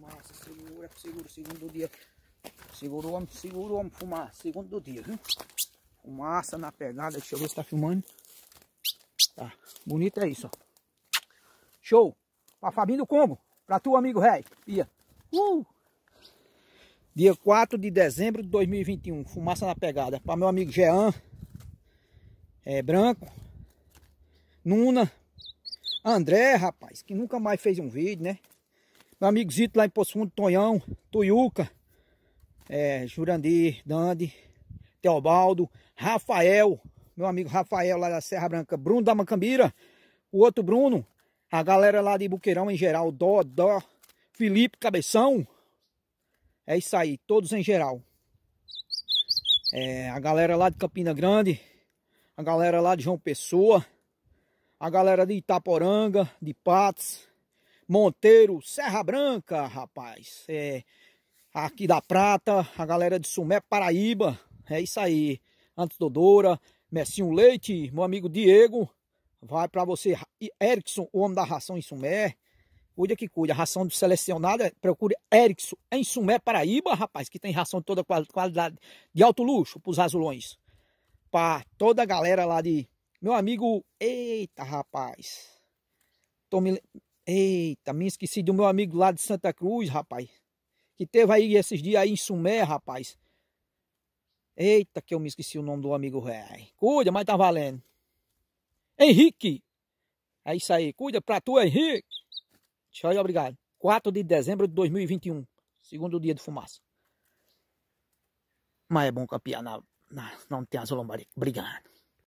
fumaça, segura, segura, segundo dia. Segura o homem, segura o homem, fumaça, segundo dia, viu? Fumaça na pegada, deixa eu ver se tá filmando. Tá, bonito é isso, ó. Show! Pra Fabinho do Combo, pra tu, amigo rei. Pia. Uh! Dia 4 de dezembro de 2021, fumaça na pegada. Pra meu amigo Jean, é, Branco, Nuna, André, rapaz, que nunca mais fez um vídeo, né? Meu amigo Zito lá em Poço Fundo, Tonhão, Tuiuca, é, Jurandir, Dande, Teobaldo, Rafael, meu amigo Rafael lá da Serra Branca, Bruno da Macambira, o outro Bruno, a galera lá de Buqueirão em geral, Dó, Dó, Felipe Cabeção. É isso aí, todos em geral. É, a galera lá de Campina Grande, a galera lá de João Pessoa, a galera de Itaporanga, de Patos, Monteiro, Serra Branca, rapaz. É, aqui da Prata, a galera de Sumé, Paraíba. É isso aí. Antes Dodora, Messinho Leite, meu amigo Diego. Vai para você, Erickson, o homem da ração em Sumé. Cuida que cuida. A ração selecionada, é, procure Erickson em Sumé, Paraíba, rapaz, que tem ração de toda qualidade, de alto luxo para os azulões. Para toda a galera lá de. Meu amigo, eita rapaz. Tô me... Eita, me esqueci do meu amigo lá de Santa Cruz, rapaz. Que teve aí esses dias aí em Sumé, rapaz. Eita, que eu me esqueci o nome do amigo rei. Cuida, mas tá valendo. Henrique. É isso aí. Cuida pra tu, Henrique. Tchau e obrigado. 4 de dezembro de 2021. Segundo dia de fumaça. Mas é bom campear na, na, não tem as lombarias. Obrigado.